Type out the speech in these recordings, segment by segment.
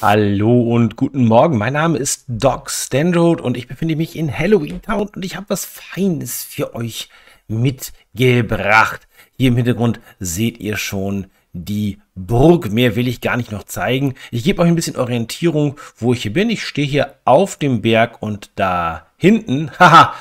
Hallo und guten Morgen. Mein Name ist Doc Stanroad und ich befinde mich in Halloween Town und ich habe was Feines für euch mitgebracht. Hier im Hintergrund seht ihr schon die Burg. Mehr will ich gar nicht noch zeigen. Ich gebe euch ein bisschen Orientierung, wo ich hier bin. Ich stehe hier auf dem Berg und da hinten, haha,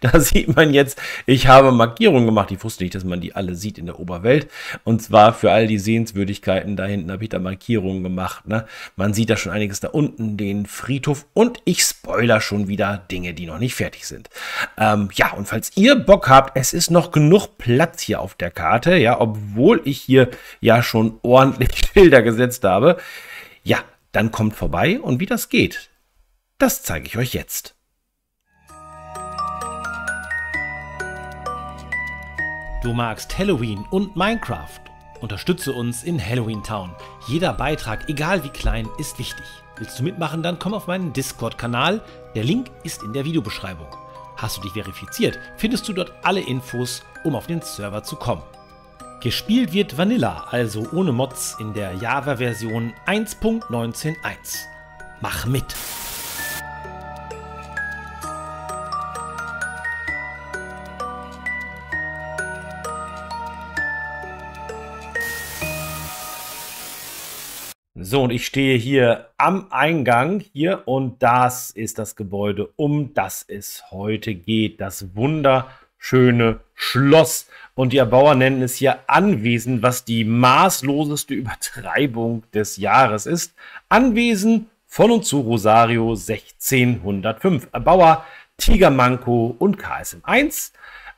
da sieht man jetzt, ich habe Markierungen gemacht. Ich wusste nicht, dass man die alle sieht in der Oberwelt. Und zwar für all die Sehenswürdigkeiten da hinten habe ich da Markierungen gemacht. Ne? Man sieht da schon einiges da unten, den Friedhof. Und ich spoiler schon wieder Dinge, die noch nicht fertig sind. Ähm, ja, und falls ihr Bock habt, es ist noch genug Platz hier auf der Karte. Ja, obwohl ich hier ja schon ordentlich Bilder gesetzt habe. Ja, dann kommt vorbei und wie das geht, das zeige ich euch jetzt. Du magst Halloween und Minecraft? Unterstütze uns in Halloween Town. Jeder Beitrag, egal wie klein, ist wichtig. Willst du mitmachen, dann komm auf meinen Discord-Kanal. Der Link ist in der Videobeschreibung. Hast du dich verifiziert, findest du dort alle Infos, um auf den Server zu kommen. Gespielt wird Vanilla, also ohne Mods in der Java-Version 1.19.1. Mach mit! So, und ich stehe hier am Eingang hier und das ist das Gebäude, um das es heute geht. Das wunderschöne Schloss. Und die Erbauer nennen es hier Anwesen, was die maßloseste Übertreibung des Jahres ist. Anwesen von und zu Rosario 1605. Erbauer Tiger Manco und KSM 1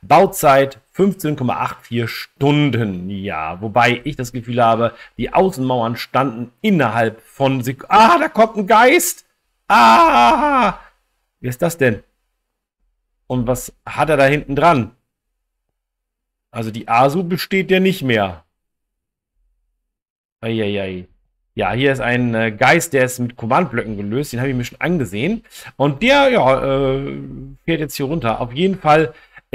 Bauzeit 15,84 Stunden. Ja, wobei ich das Gefühl habe, die Außenmauern standen innerhalb von Sek Ah, da kommt ein Geist! Ah! Wie ist das denn? Und was hat er da hinten dran? Also die ASU besteht ja nicht mehr. Eieiei. Ja, hier ist ein äh, Geist, der ist mit Kommandblöcken gelöst. Den habe ich mir schon angesehen. Und der, ja, äh, fährt jetzt hier runter. Auf jeden Fall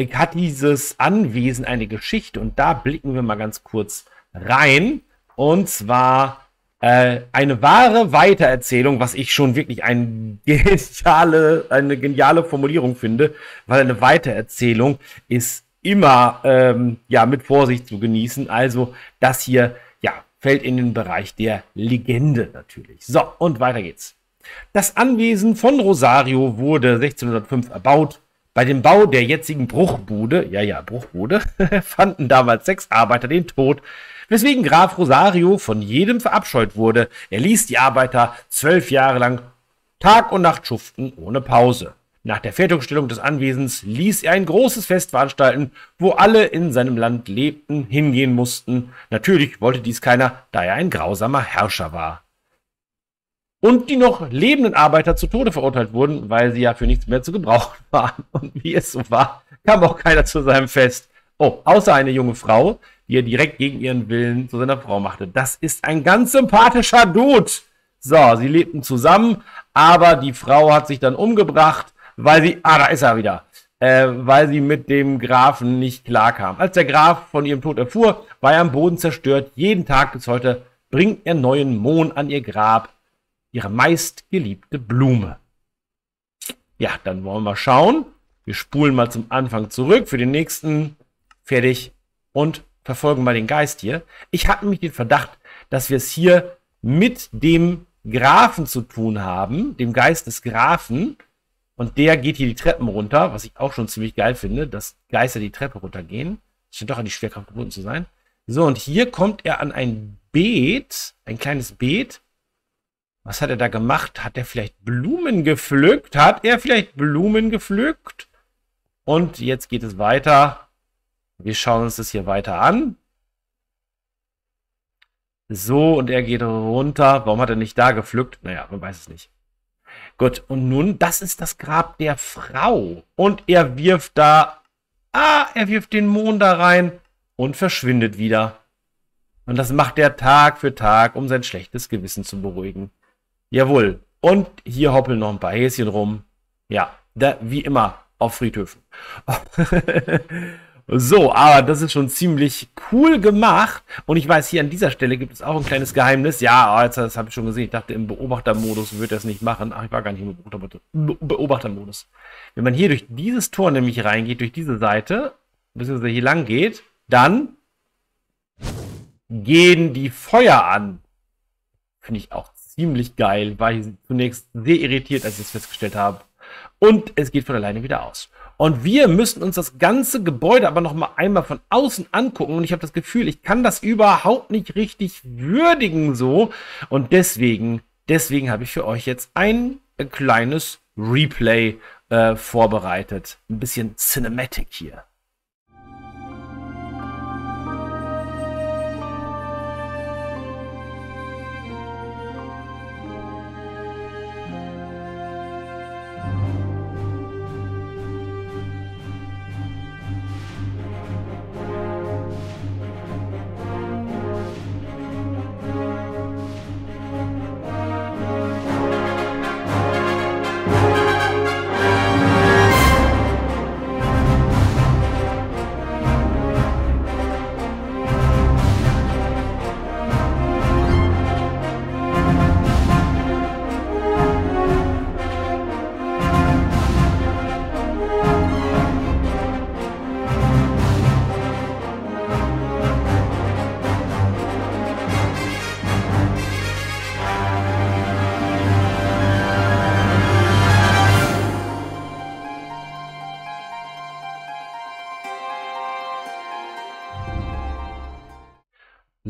hat dieses Anwesen eine Geschichte und da blicken wir mal ganz kurz rein. Und zwar äh, eine wahre Weitererzählung, was ich schon wirklich eine geniale, eine geniale Formulierung finde, weil eine Weitererzählung ist immer ähm, ja, mit Vorsicht zu genießen. Also das hier ja, fällt in den Bereich der Legende natürlich. So, und weiter geht's. Das Anwesen von Rosario wurde 1605 erbaut bei dem Bau der jetzigen Bruchbude, ja, ja, Bruchbude, fanden damals sechs Arbeiter den Tod, weswegen Graf Rosario von jedem verabscheut wurde. Er ließ die Arbeiter zwölf Jahre lang Tag und Nacht schuften ohne Pause. Nach der Fertigstellung des Anwesens ließ er ein großes Fest veranstalten, wo alle in seinem Land lebten, hingehen mussten. Natürlich wollte dies keiner, da er ein grausamer Herrscher war und die noch lebenden Arbeiter zu Tode verurteilt wurden, weil sie ja für nichts mehr zu gebrauchen waren. Und wie es so war, kam auch keiner zu seinem Fest. Oh, außer eine junge Frau, die er direkt gegen ihren Willen zu seiner Frau machte. Das ist ein ganz sympathischer Dude. So, sie lebten zusammen, aber die Frau hat sich dann umgebracht, weil sie, ah, da ist er wieder, äh, weil sie mit dem Grafen nicht klarkam. Als der Graf von ihrem Tod erfuhr, war er am Boden zerstört. Jeden Tag bis heute bringt er neuen Mohn an ihr Grab ihre meistgeliebte Blume. Ja, dann wollen wir schauen. Wir spulen mal zum Anfang zurück für den nächsten. Fertig. Und verfolgen mal den Geist hier. Ich hatte nämlich den Verdacht, dass wir es hier mit dem Grafen zu tun haben, dem Geist des Grafen. Und der geht hier die Treppen runter, was ich auch schon ziemlich geil finde, dass Geister die Treppe runtergehen. Das Scheint doch an die Schwerkraft gebunden zu sein. So, und hier kommt er an ein Beet, ein kleines Beet. Was hat er da gemacht? Hat er vielleicht Blumen gepflückt? Hat er vielleicht Blumen gepflückt? Und jetzt geht es weiter. Wir schauen uns das hier weiter an. So, und er geht runter. Warum hat er nicht da gepflückt? Naja, man weiß es nicht. Gut, und nun, das ist das Grab der Frau. Und er wirft da... Ah, er wirft den Mond da rein und verschwindet wieder. Und das macht er Tag für Tag, um sein schlechtes Gewissen zu beruhigen. Jawohl. Und hier hoppeln noch ein paar Häschen rum. Ja, da, wie immer auf Friedhöfen. so, aber das ist schon ziemlich cool gemacht. Und ich weiß, hier an dieser Stelle gibt es auch ein kleines Geheimnis. Ja, ah, jetzt, das habe ich schon gesehen. Ich dachte, im Beobachtermodus würde das nicht machen. Ach, ich war gar nicht im Beobachtermodus. Wenn man hier durch dieses Tor nämlich reingeht, durch diese Seite, beziehungsweise hier lang geht, dann gehen die Feuer an. Finde ich auch ziemlich geil, war ich zunächst sehr irritiert, als ich es festgestellt habe. Und es geht von alleine wieder aus. Und wir müssen uns das ganze Gebäude aber noch mal einmal von außen angucken. Und ich habe das Gefühl, ich kann das überhaupt nicht richtig würdigen so. Und deswegen, deswegen habe ich für euch jetzt ein kleines Replay äh, vorbereitet. Ein bisschen Cinematic hier.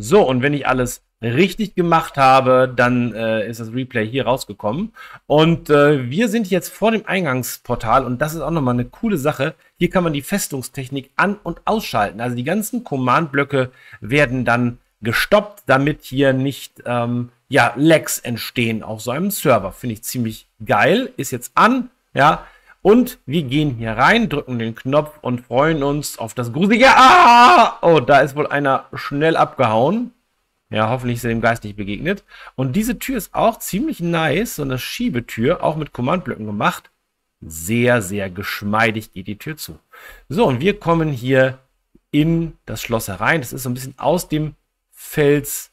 So, und wenn ich alles richtig gemacht habe, dann äh, ist das Replay hier rausgekommen. Und äh, wir sind jetzt vor dem Eingangsportal und das ist auch nochmal eine coole Sache. Hier kann man die Festungstechnik an- und ausschalten. Also die ganzen Command-Blöcke werden dann gestoppt, damit hier nicht ähm, ja, Lags entstehen auf so einem Server. Finde ich ziemlich geil. Ist jetzt an. Ja, und wir gehen hier rein, drücken den Knopf und freuen uns auf das gruselige... Ah! Oh, da ist wohl einer schnell abgehauen. Ja, hoffentlich ist er dem Geist nicht begegnet. Und diese Tür ist auch ziemlich nice. So eine Schiebetür, auch mit Kommandblöcken gemacht. Sehr, sehr geschmeidig geht die Tür zu. So, und wir kommen hier in das Schloss herein. Das ist so ein bisschen aus dem Fels.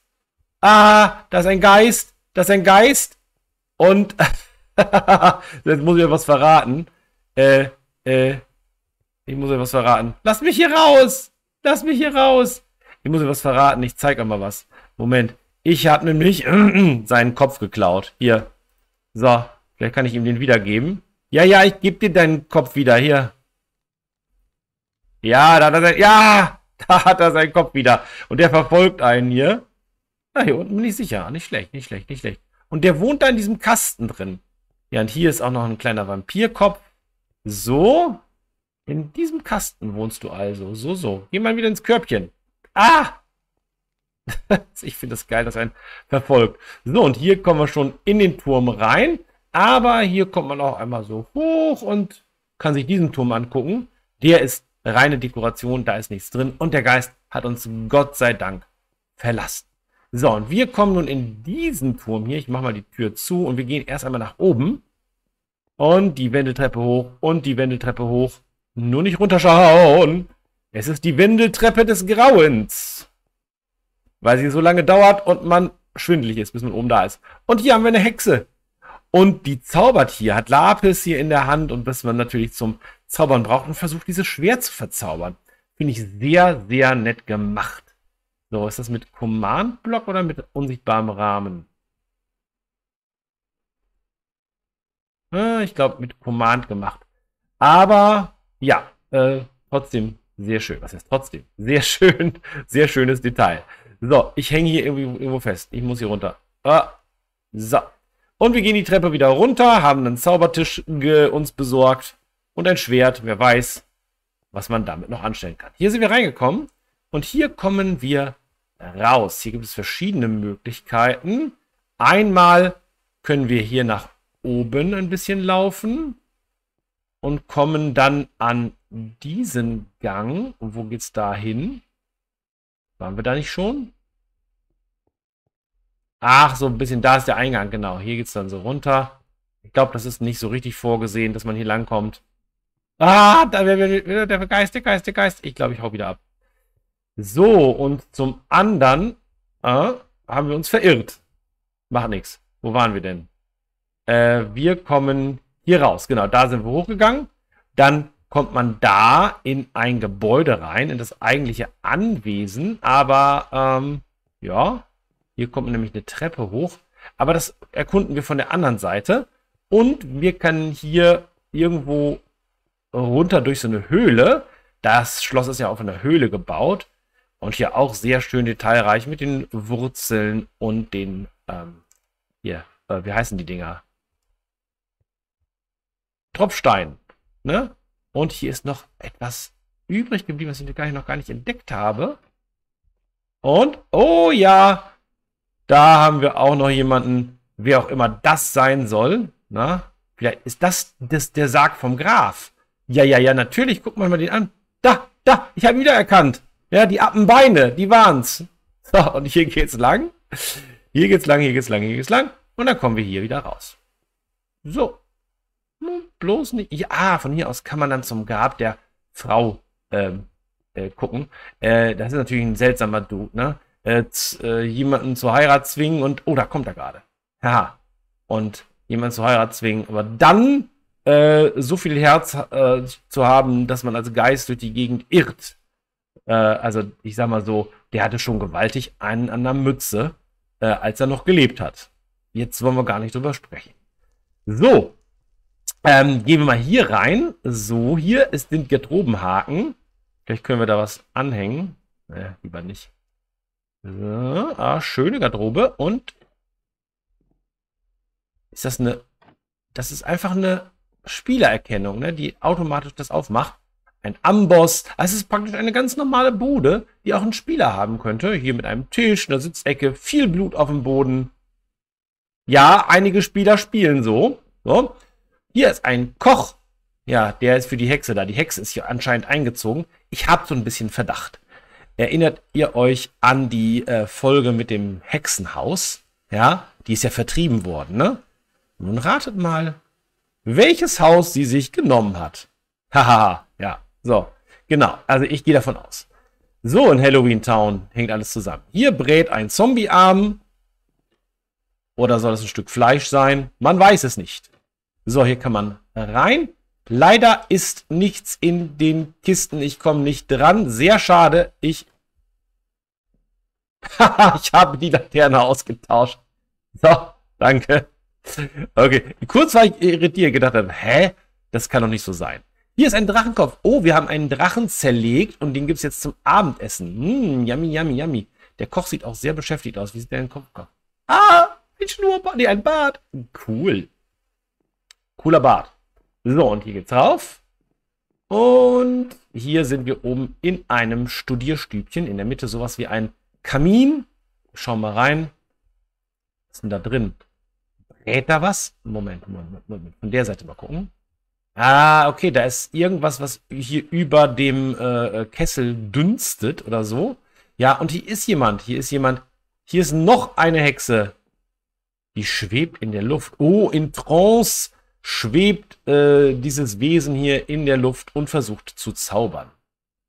Ah, da ist ein Geist. Da ist ein Geist. Und jetzt muss ich euch was verraten. Äh, äh. Ich muss euch was verraten. Lass mich hier raus! Lass mich hier raus! Ich muss euch was verraten. Ich zeig euch mal was. Moment. Ich hab nämlich seinen Kopf geklaut. Hier. So. Vielleicht kann ich ihm den wiedergeben. Ja, ja, ich geb dir deinen Kopf wieder. Hier. Ja, da hat er sein, ja, da hat er seinen Kopf wieder. Und der verfolgt einen hier. Na, hier unten bin ich sicher. Nicht schlecht, nicht schlecht, nicht schlecht. Und der wohnt da in diesem Kasten drin. Ja, und hier ist auch noch ein kleiner Vampirkopf. So, in diesem Kasten wohnst du also. So, so. Geh mal wieder ins Körbchen. Ah! ich finde das geil, dass ein verfolgt. So, und hier kommen wir schon in den Turm rein. Aber hier kommt man auch einmal so hoch und kann sich diesen Turm angucken. Der ist reine Dekoration, da ist nichts drin. Und der Geist hat uns Gott sei Dank verlassen. So, und wir kommen nun in diesen Turm hier. Ich mache mal die Tür zu und wir gehen erst einmal nach oben. Und die Wendeltreppe hoch und die Wendeltreppe hoch. Nur nicht runterschauen. Es ist die Wendeltreppe des Grauens. Weil sie so lange dauert und man schwindelig ist, bis man oben da ist. Und hier haben wir eine Hexe. Und die zaubert hier, hat Lapis hier in der Hand und was man natürlich zum Zaubern braucht und versucht, dieses Schwert zu verzaubern. Finde ich sehr, sehr nett gemacht. So, ist das mit Command-Block oder mit unsichtbarem Rahmen? Äh, ich glaube, mit Command gemacht. Aber ja, äh, trotzdem sehr schön. Was heißt trotzdem? Sehr schön, sehr schönes Detail. So, ich hänge hier irgendwie irgendwo fest. Ich muss hier runter. Ah, so. Und wir gehen die Treppe wieder runter, haben einen Zaubertisch uns besorgt und ein Schwert. Wer weiß, was man damit noch anstellen kann. Hier sind wir reingekommen und hier kommen wir raus. Hier gibt es verschiedene Möglichkeiten. Einmal können wir hier nach oben ein bisschen laufen und kommen dann an diesen Gang. Und wo geht's da hin? Waren wir da nicht schon? Ach, so ein bisschen, da ist der Eingang, genau. Hier geht's dann so runter. Ich glaube, das ist nicht so richtig vorgesehen, dass man hier langkommt. Ah, da wäre der Geist, der Geist, der Geist. Ich glaube, ich hau wieder ab. So, und zum anderen äh, haben wir uns verirrt. Macht nichts. Wo waren wir denn? Äh, wir kommen hier raus. Genau, da sind wir hochgegangen. Dann kommt man da in ein Gebäude rein, in das eigentliche Anwesen. Aber ähm, ja, hier kommt nämlich eine Treppe hoch. Aber das erkunden wir von der anderen Seite. Und wir können hier irgendwo runter durch so eine Höhle. Das Schloss ist ja auf einer Höhle gebaut. Und hier auch sehr schön detailreich mit den Wurzeln und den, ähm, hier, äh, wie heißen die Dinger? Tropfstein. Ne? Und hier ist noch etwas übrig geblieben, was ich gar nicht, noch gar nicht entdeckt habe. Und, oh ja, da haben wir auch noch jemanden, wer auch immer das sein soll. Na, vielleicht ist das, das der Sarg vom Graf. Ja, ja, ja, natürlich, guck mal den an. Da, da, ich habe ihn wiedererkannt. Ja, die Appenbeine, die waren's. So, und hier geht's lang. Hier geht's lang, hier geht's lang, hier geht's lang. Und dann kommen wir hier wieder raus. So bloß nicht. Ja, ah, von hier aus kann man dann zum Grab der Frau ähm, äh, gucken. Äh, das ist natürlich ein seltsamer Dude, ne? Äh, äh jemanden zur Heirat zwingen und. Oh, da kommt er gerade. Haha. Und jemanden zur Heirat zwingen. Aber dann äh, so viel Herz äh, zu haben, dass man als Geist durch die Gegend irrt. also, ich sag mal so, der hatte schon gewaltig einen an der Mütze, als er noch gelebt hat. Jetzt wollen wir gar nicht drüber sprechen. So, ähm, gehen wir mal hier rein. So, hier ist den Garderobenhaken. Vielleicht können wir da was anhängen. Naja, lieber nicht. So, ah, schöne Garderobe. Und ist das eine... Das ist einfach eine Spielererkennung, ne, die automatisch das aufmacht. Ein Amboss. es ist praktisch eine ganz normale Bude, die auch ein Spieler haben könnte. Hier mit einem Tisch, einer Sitzecke, viel Blut auf dem Boden. Ja, einige Spieler spielen so. So, hier ist ein Koch. Ja, der ist für die Hexe da. Die Hexe ist hier anscheinend eingezogen. Ich habe so ein bisschen Verdacht. Erinnert ihr euch an die äh, Folge mit dem Hexenhaus? Ja, die ist ja vertrieben worden, ne? Nun ratet mal, welches Haus sie sich genommen hat. Haha, ja, so, genau. Also ich gehe davon aus. So, in Halloween Town hängt alles zusammen. Hier brät ein Zombiearm. Oder soll es ein Stück Fleisch sein? Man weiß es nicht. So, hier kann man rein. Leider ist nichts in den Kisten. Ich komme nicht dran. Sehr schade. Ich, ich habe die Laterne ausgetauscht. So, danke. Okay, kurz war ich irritiert, gedacht habe, hä? Das kann doch nicht so sein. Hier ist ein Drachenkopf. Oh, wir haben einen Drachen zerlegt und den gibt es jetzt zum Abendessen. Mmm, yummy, yummy, yummy. Der Koch sieht auch sehr beschäftigt aus. Wie sieht der Kopf Ah, ein Schnurrbart, nee, ein Bart. Cool. Cooler Bart. So, und hier geht's rauf. Und hier sind wir oben in einem Studierstübchen. In der Mitte sowas wie ein Kamin. Schauen wir rein. Was ist denn da drin? Brät da was? Moment, Moment, Moment. Von der Seite mal gucken. Ah, okay, da ist irgendwas, was hier über dem äh, Kessel dünstet oder so. Ja, und hier ist jemand. Hier ist jemand. Hier ist noch eine Hexe. Die schwebt in der Luft. Oh, in Trance schwebt äh, dieses Wesen hier in der Luft und versucht zu zaubern.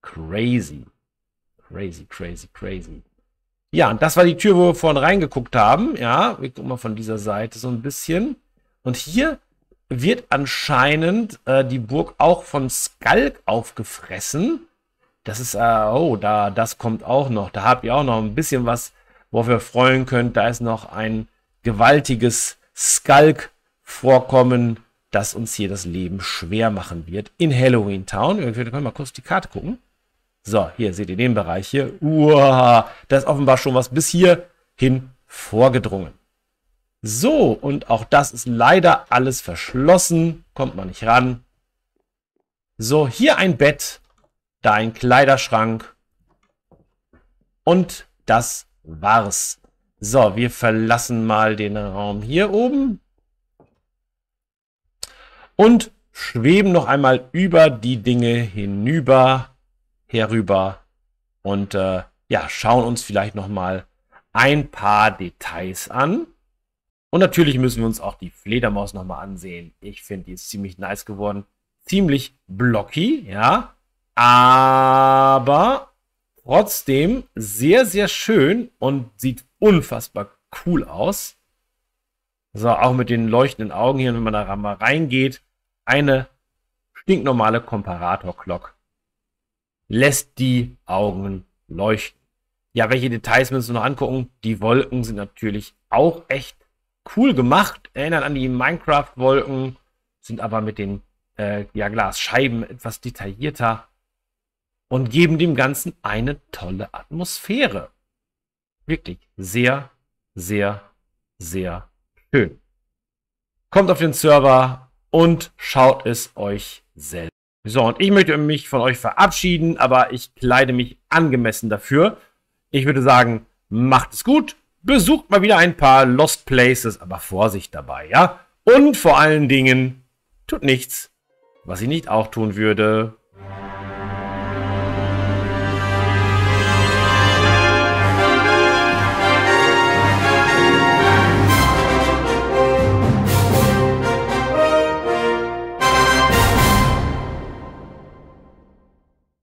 Crazy. Crazy, crazy, crazy. Ja, und das war die Tür, wo wir vorhin reingeguckt haben. Ja, wir gucken mal von dieser Seite so ein bisschen. Und hier wird anscheinend äh, die Burg auch von Skalk aufgefressen. Das ist, äh, oh, da, das kommt auch noch. Da habt ihr auch noch ein bisschen was, worauf ihr freuen könnt. Da ist noch ein gewaltiges Skalk-Vorkommen das uns hier das Leben schwer machen wird in Halloween Town. Wir können mal kurz die Karte gucken. So, hier seht ihr den Bereich hier. Uah, da ist offenbar schon was bis hierhin vorgedrungen. So, und auch das ist leider alles verschlossen. Kommt man nicht ran. So, hier ein Bett, da ein Kleiderschrank. Und das war's. So, wir verlassen mal den Raum hier oben und schweben noch einmal über die Dinge hinüber, herüber und äh, ja, schauen uns vielleicht noch mal ein paar Details an. Und natürlich müssen wir uns auch die Fledermaus noch mal ansehen. Ich finde, die ist ziemlich nice geworden. Ziemlich blocky, ja. Aber trotzdem sehr, sehr schön und sieht unfassbar cool aus. So, auch mit den leuchtenden Augen hier, wenn man da mal reingeht, eine stinknormale Komparator-Clock lässt die Augen leuchten. Ja, welche Details müssen wir noch angucken? Die Wolken sind natürlich auch echt cool gemacht, erinnern an die Minecraft-Wolken, sind aber mit den äh, ja, Glasscheiben etwas detaillierter und geben dem Ganzen eine tolle Atmosphäre. Wirklich sehr, sehr, sehr schön. Kommt auf den Server und schaut es euch selbst. So, und ich möchte mich von euch verabschieden, aber ich kleide mich angemessen dafür. Ich würde sagen, macht es gut, besucht mal wieder ein paar Lost Places, aber Vorsicht dabei, ja? Und vor allen Dingen, tut nichts, was ich nicht auch tun würde.